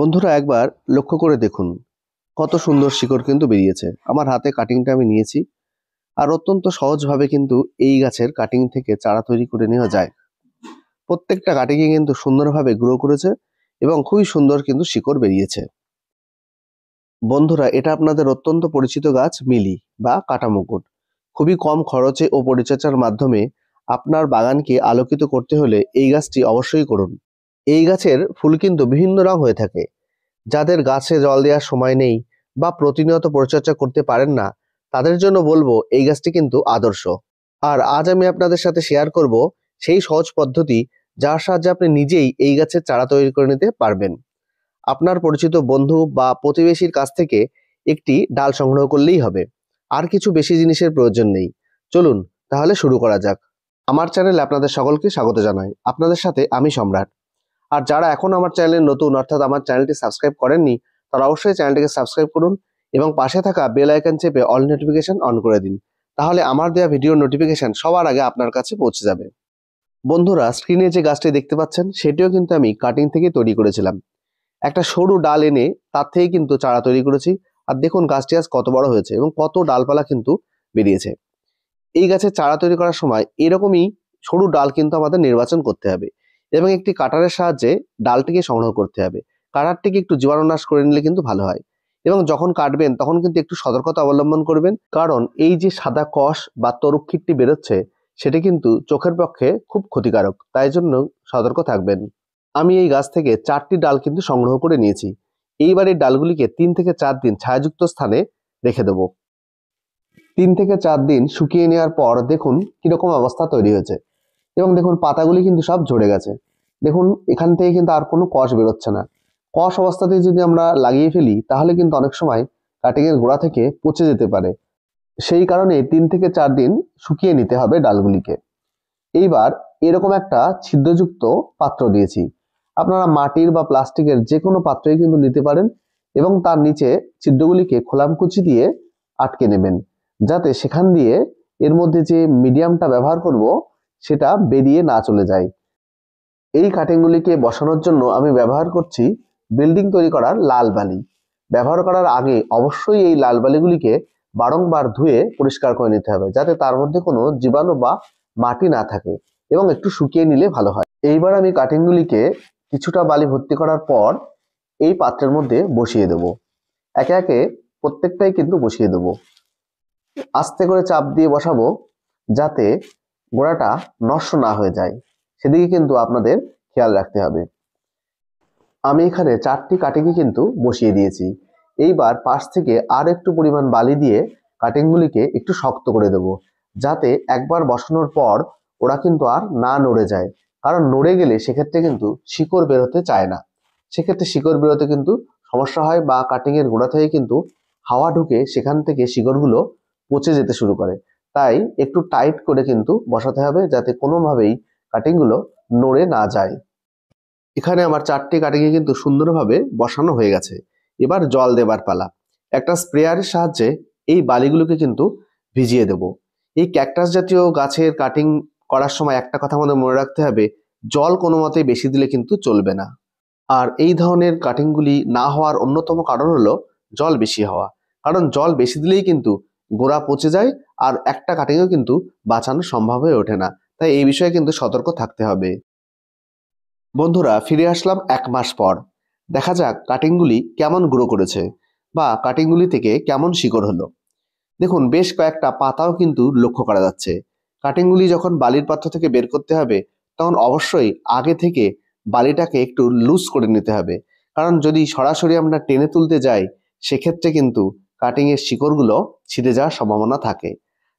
বন্ধুরা একবার লক্ষ্য করে দেখুন কত সুন্দর শিকড় কিন্তু বেরিয়েছে আমার হাতে কাটিংটা আমি নিয়েছি আর অত্যন্ত সহজভাবে কিন্তু এই গাছের কাটিং থেকে চারা তৈরি করে নেওয়া যায় প্রত্যেকটা কাটিংয়ে কিন্তু সুন্দরভাবে গ্রো করেছে এবং খুবই সুন্দর কিন্তু শিকড় বেরিয়েছে বন্ধুরা এটা আপনাদের অত্যন্ত পরিচিত গাছ মিলি বা কাটা মুকুট খুবই কম খরচে ও পরিচর্যার মাধ্যমে আপনার বাগানকে আলোকিত করতে হলে এই গাছটি অবশ্যই করুন এই গাছের ফুল কিন্তু বিভিন্ন রং হয়ে থাকে যাদের গাছে জল দেওয়ার সময় নেই বা প্রতিনিয়ত পরিচর্যা করতে পারেন না তাদের জন্য বলবো এই গাছটি কিন্তু আদর্শ আর আজ আমি আপনাদের সাথে শেয়ার করব সেই সহজ পদ্ধতি যার সাহায্যে আপনি নিজেই এই গাছের চারা তৈরি করে নিতে পারবেন আপনার পরিচিত বন্ধু বা প্রতিবেশীর কাছ থেকে একটি ডাল সংগ্রহ করলেই হবে আর কিছু বেশি জিনিসের প্রয়োজন নেই চলুন তাহলে শুরু করা যাক আমার চ্যানেলে আপনাদের সকলকে স্বাগত জানাই আপনাদের সাথে আমি সম্রাট আর যারা এখন আমার চ্যানেলে নতুন অর্থাৎ আমার চ্যানেলটি সাবস্ক্রাইব করেননি তারা অবশ্যই চ্যানেলটিকে সাবস্ক্রাইব করুন এবং পাশে থাকা বেল আইকন চেপে অল নোটিফিকেশন অন করে দিন তাহলে আমার দেওয়া ভিডিওর নোটিফিকেশন সবার আগে আপনার কাছে পৌঁছে যাবে বন্ধুরা স্ক্রিনে যে গাছটি দেখতে পাচ্ছেন সেটিও কিন্তু আমি কাটিং থেকে তৈরি করেছিলাম একটা সরু ডাল এনে তার থেকে কিন্তু চারা তৈরি করেছি আর দেখুন গাছটি আজ কত বড় হয়েছে এবং কত ডালপালা কিন্তু বেরিয়েছে এই গাছের চারা তৈরি করার সময় এরকমই সরু ডাল কিন্তু আমাদের নির্বাচন করতে হবে এবং একটি কাটারের সাহায্যে ডালটিকে সংগ্রহ করতে হবে কাটারটিকে একটু জীবাণুনাশ করে নিলে কিন্তু ভালো হয় এবং যখন কাটবেন তখন কিন্তু একটু সতর্কতা অবলম্বন করবেন কারণ এই যে সাদা কষ বা তরুক্ষীরটি বেরোচ্ছে সেটি কিন্তু চোখের পক্ষে খুব ক্ষতিকারক তাই জন্য সতর্ক থাকবেন আমি এই গাছ থেকে চারটি ডাল কিন্তু সংগ্রহ করে নিয়েছি এইবার এই ডালগুলিকে তিন থেকে চার দিন ছায়াযুক্ত স্থানে রেখে দেব তিন থেকে চার দিন শুকিয়ে নেওয়ার পর দেখুন কীরকম অবস্থা তৈরি হয়েছে এবং দেখুন পাতাগুলি কিন্তু সব ঝরে গেছে দেখুন এখান থেকে কিন্তু আর কোনো কষ বেরোচ্ছে না কষ অবস্থাতে যদি আমরা লাগিয়ে ফেলি তাহলে কিন্তু অনেক সময় কাটিংয়ের গোড়া থেকে পচে যেতে পারে সেই কারণে তিন থেকে চার দিন শুকিয়ে নিতে হবে ডালগুলিকে এইবার এরকম একটা ছিদ্রযুক্ত পাত্র দিয়েছি আপনারা মাটির বা প্লাস্টিকের যে কোনো পাত্রই কিন্তু নিতে পারেন এবং তার নিচে ছিদ্রগুলিকে খোলামকুচি দিয়ে আটকে নেবেন যাতে সেখান দিয়ে এর মধ্যে যে মিডিয়ামটা ব্যবহার করব সেটা বেরিয়ে না চলে যায় এই কাটিংগুলিকে বসানোর জন্য আমি ব্যবহার করছি বিল্ডিং তৈরি করার লাল বালি ব্যবহার করার আগে অবশ্যই এই লাল বালিগুলিকে বারংবার ধুয়ে পরিষ্কার করে নিতে হবে যাতে তার মধ্যে কোনো জীবাণু বা মাটি না থাকে এবং একটু শুকিয়ে নিলে ভালো হয় এইবার আমি কাটিংগুলিকে কিছুটা বালি ভর্তি করার পর এই পাত্রের মধ্যে বসিয়ে দেব একে একে প্রত্যেকটাই কিন্তু বসিয়ে দেব আস্তে করে চাপ দিয়ে বসাবো যাতে গোড়াটা নষ্ট না হয়ে যায় সেদিকে কিন্তু আপনাদের খেয়াল রাখতে হবে আমি এখানে চারটি কাটিংই কিন্তু বসিয়ে দিয়েছি এইবার পাশ থেকে আর একটু পরিমাণ বালি দিয়ে কাটিংগুলিকে একটু শক্ত করে দেব যাতে একবার বসানোর পর ওরা কিন্তু আর না নড়ে যায় কারণ নড়ে গেলে সেক্ষেত্রে কিন্তু শিকড় বেরোতে চায় না সেক্ষেত্রে শিকড় বেরোতে কিন্তু সমস্যা হয় বা কাটিংয়ের গোড়া থেকে কিন্তু হাওয়া ঢুকে সেখান থেকে শিকড়গুলো পচে যেতে শুরু করে তাই একটু টাইট করে কিন্তু বসাতে হবে যাতে কোনোভাবেই কাটিংগুলো নড়ে না যায় এখানে আমার চারটি কাটিংয়ে কিন্তু সুন্দরভাবে বসানো হয়ে গেছে এবার জল দেবার পালা একটা স্প্রেয়ারের সাহায্যে এই বালিগুলোকে কিন্তু ভিজিয়ে দেব এই ক্যাকটাস জাতীয় গাছের কাটিং করার সময় একটা কথা আমাদের মনে রাখতে হবে জল কোনো মতে বেশি দিলে কিন্তু চলবে না আর এই ধরনের কাটিংগুলি না হওয়ার অন্যতম কারণ হলো জল বেশি হওয়া কারণ জল বেশি দিলেই কিন্তু গোড়া পচে যায় আর একটা কাটিংও কিন্তু বাঁচানো সম্ভব হয়ে ওঠে না তাই এই বিষয়ে কিন্তু সতর্ক থাকতে হবে বন্ধুরা ফিরে আসলাম এক মাস পর দেখা যাক কাটিংগুলি কেমন গ্রো করেছে বা কাটিংগুলি থেকে কেমন শিকড় হলো দেখুন বেশ কয়েকটা পাতাও কিন্তু লক্ষ্য করা যাচ্ছে কাটিংগুলি যখন বালির পাত্র থেকে বের করতে হবে তখন অবশ্যই আগে থেকে বালিটাকে একটু লুজ করে নিতে হবে কারণ যদি সরাসরি আমরা টেনে তুলতে যাই সেক্ষেত্রে কিন্তু কাটিংয়ের শিকড়গুলো ছিঁড়ে যাওয়ার সম্ভাবনা থাকে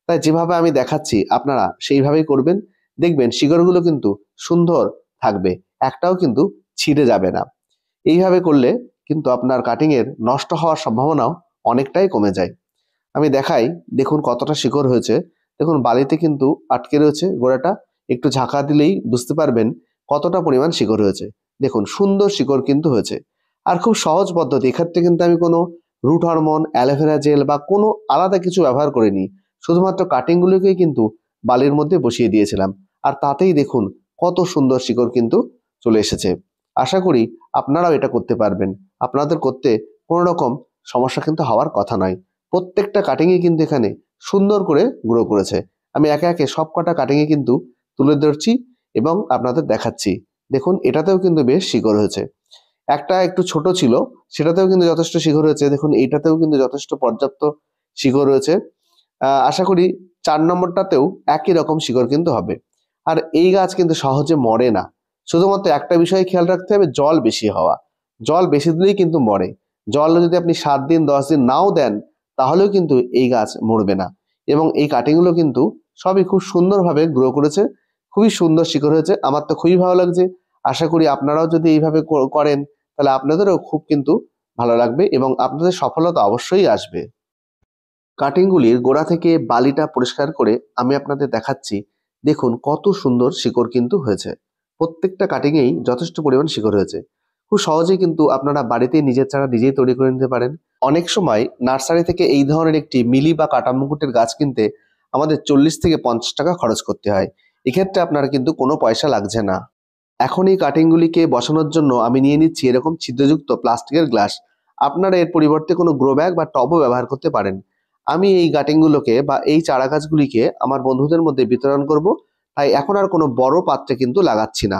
তাই যেভাবে আমি দেখাচ্ছি আপনারা সেইভাবেই করবেন দেখবেন শিকড়গুলো কিন্তু সুন্দর থাকবে একটাও কিন্তু ছিঁড়ে যাবে না এইভাবে করলে কিন্তু আপনার কাটিংয়ের নষ্ট হওয়ার সম্ভাবনাও অনেকটাই কমে যায় আমি দেখাই দেখুন কতটা শিকড় হয়েছে দেখুন বালিতে কিন্তু আটকে রয়েছে গোড়াটা একটু ঝাঁকা দিলেই বুঝতে পারবেন কতটা পরিমাণ শিকড় হয়েছে দেখুন সুন্দর শিকড় কিন্তু হয়েছে আর খুব সহজ পদ্ধতি এক্ষেত্রে কিন্তু আমি কোনো রুট হরমোন অ্যালোভেরা জেল বা কোনো আলাদা কিছু ব্যবহার করিনি শুধুমাত্র কাটিংগুলোকেই কিন্তু বালির মধ্যে বসিয়ে দিয়েছিলাম আর তাতেই দেখুন কত সুন্দর শিকড় কিন্তু চলে এসেছে আশা করি আপনারাও এটা করতে পারবেন আপনাদের করতে কোনো রকম সমস্যা কিন্তু হওয়ার কথা নয় প্রত্যেকটা কাটিংয়ে কিন্তু এখানে সুন্দর করে গ্রো করেছে আমি একে একে সব কটা কাটিংয়ে কিন্তু তুলে ধরছি এবং আপনাদের দেখাচ্ছি দেখুন এটাতেও কিন্তু বেশ শিকড় হয়েছে একটা একটু ছোট ছিল সেটাতেও কিন্তু যথেষ্ট শিখর রয়েছে দেখুন এইটাতেও কিন্তু যথেষ্ট পর্যাপ্ত শিখর রয়েছে আশা করি চার নম্বরটাতেও একই রকম শিখর কিন্তু হবে আর এই গাছ কিন্তু সহজে মরে না শুধুমাত্র একটা বিষয়ে খেয়াল রাখতে হবে জল বেশি হওয়া জল বেশি দিলেই কিন্তু মরে জল যদি আপনি সাত দিন দশ দিন নাও দেন তাহলেও কিন্তু এই গাছ মরবে না এবং এই কাটিংগুলো কিন্তু সবই খুব সুন্দরভাবে গ্রো করেছে খুবই সুন্দর শিকর হয়েছে আমার তো খুবই ভালো লাগছে আশা করি আপনারাও যদি এইভাবে করেন তাহলে আপনাদেরও খুব কিন্তু ভালো লাগবে এবং আপনাদের সফলতা অবশ্যই আসবে কাটিংগুলির গোড়া থেকে বালিটা পরিষ্কার করে আমি আপনাদের দেখাচ্ছি দেখুন কত সুন্দর শিকড় কিন্তু হয়েছে প্রত্যেকটা কাটিংয়েই যথেষ্ট পরিমাণ শিকড় হয়েছে খুব সহজেই কিন্তু আপনারা বাড়িতেই নিজের চারা নিজেই তৈরি করে নিতে পারেন অনেক সময় নার্সারি থেকে এই ধরনের একটি মিলি বা কাটা মুকুটের গাছ কিনতে আমাদের চল্লিশ থেকে পঞ্চাশ টাকা খরচ করতে হয় এক্ষেত্রে আপনারা কিন্তু কোনো পয়সা লাগছে না এখন এই কাটিংগুলিকে বসানোর জন্য আমি নিয়ে নিচ্ছি এরকম ছিদ্রযুক্ত প্লাস্টিকের গ্লাস আপনারা এর পরিবর্তে কোনো গ্রো ব্যাগ বা টবও ব্যবহার করতে পারেন আমি এই কাটিংগুলোকে বা এই চারা গাছগুলিকে আমার বন্ধুদের মধ্যে বিতরণ করব তাই এখন আর কোনো বড় পাত্রে কিন্তু লাগাচ্ছি না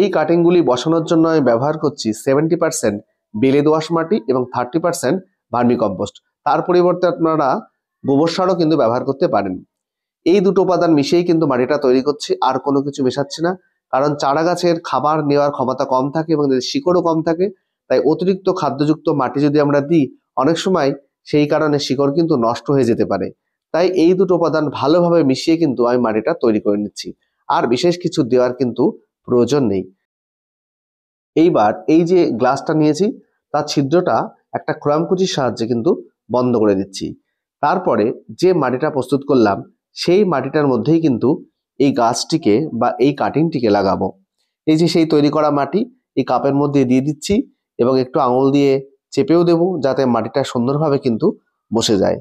এই কাটিংগুলি বসানোর জন্য আমি ব্যবহার করছি সেভেন্টি পার্সেন্ট বেলে দোয়াশ মাটি এবং থার্টি পার্সেন্ট ভার্মিকম্পোস্ট তার পরিবর্তে আপনারা গোবর সারও কিন্তু ব্যবহার করতে পারেন এই দুটো উপাদান মিশিয়েই কিন্তু মাটিটা তৈরি করছি আর কোনো কিছু মেশাচ্ছি না কারণ চারা গাছের খাবার নেওয়ার ক্ষমতা কম থাকে এবং শিকড়ও কম থাকে তাই অতিরিক্ত খাদ্যযুক্ত মাটি যদি আমরা দিই অনেক সময় সেই কারণে শিকড় কিন্তু নষ্ট হয়ে যেতে পারে তাই এই দুটো উপাদান ভালোভাবে মিশিয়ে কিন্তু আমি মাটিটা তৈরি করে নিচ্ছি আর বিশেষ কিছু দেওয়ার কিন্তু প্রয়োজন নেই এইবার এই যে গ্লাসটা নিয়েছি তার ছিদ্রটা একটা খোরামকুচির সাহায্যে কিন্তু বন্ধ করে দিচ্ছি তারপরে যে মাটিটা প্রস্তুত করলাম সেই মাটিটার মধ্যেই কিন্তু এই গাছটিকে বা এই কাটিংটিকে লাগাবো এই যে সেই তৈরি করা মাটি এই কাপের মধ্যে দিয়ে দিচ্ছি এবং একটু আঙুল দিয়ে চেপেও দেব যাতে মাটিটা সুন্দরভাবে কিন্তু বসে যায়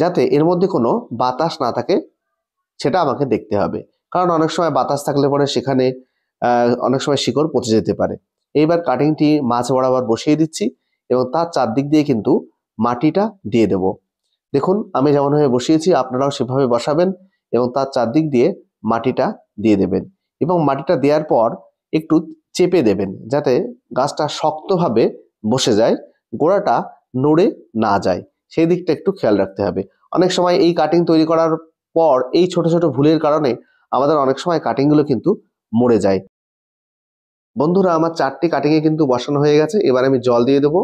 যাতে এর মধ্যে কোনো বাতাস না থাকে সেটা আমাকে দেখতে হবে কারণ অনেক সময় বাতাস থাকলে পরে সেখানে অনেক সময় শিকড় পচে যেতে পারে এইবার কাটিংটি মাছ বরাবর বসিয়ে দিচ্ছি এবং তার চারদিক দিয়ে কিন্তু মাটিটা দিয়ে দেবো দেখুন আমি যেমনভাবে বসিয়েছি আপনারাও সেভাবে বসাবেন এবং তার চারদিক দিয়ে মাটিটা দিয়ে দেবেন এবং মাটিটা দেওয়ার পর একটু চেপে দেবেন যাতে গাছটা শক্তভাবে বসে যায় গোড়াটা নড়ে না যায় সেই দিকটা একটু খেয়াল রাখতে হবে অনেক সময় এই কাটিং তৈরি করার পর এই ছোট ছোট ভুলের কারণে আমাদের অনেক সময় কাটিংগুলো কিন্তু মরে যায় বন্ধুরা আমার চারটি কাটিংয়ে কিন্তু বসানো হয়ে গেছে এবার আমি জল দিয়ে দেবো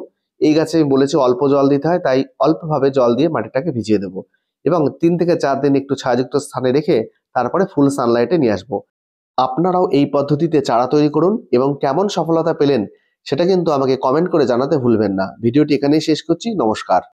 এই গাছে আমি বলেছি অল্প জল দিতে হয় তাই অল্পভাবে জল দিয়ে মাটিটাকে ভিজিয়ে দেবো এবং তিন থেকে চার দিন একটু ছায়াযুক্ত স্থানে রেখে তারপরে ফুল সানলাইটে নিয়ে আসবো আপনারাও এই পদ্ধতিতে চারা তৈরি করুন এবং কেমন সফলতা পেলেন সেটা কিন্তু আমাকে কমেন্ট করে জানাতে ভুলবেন না ভিডিওটি এখানেই শেষ করছি নমস্কার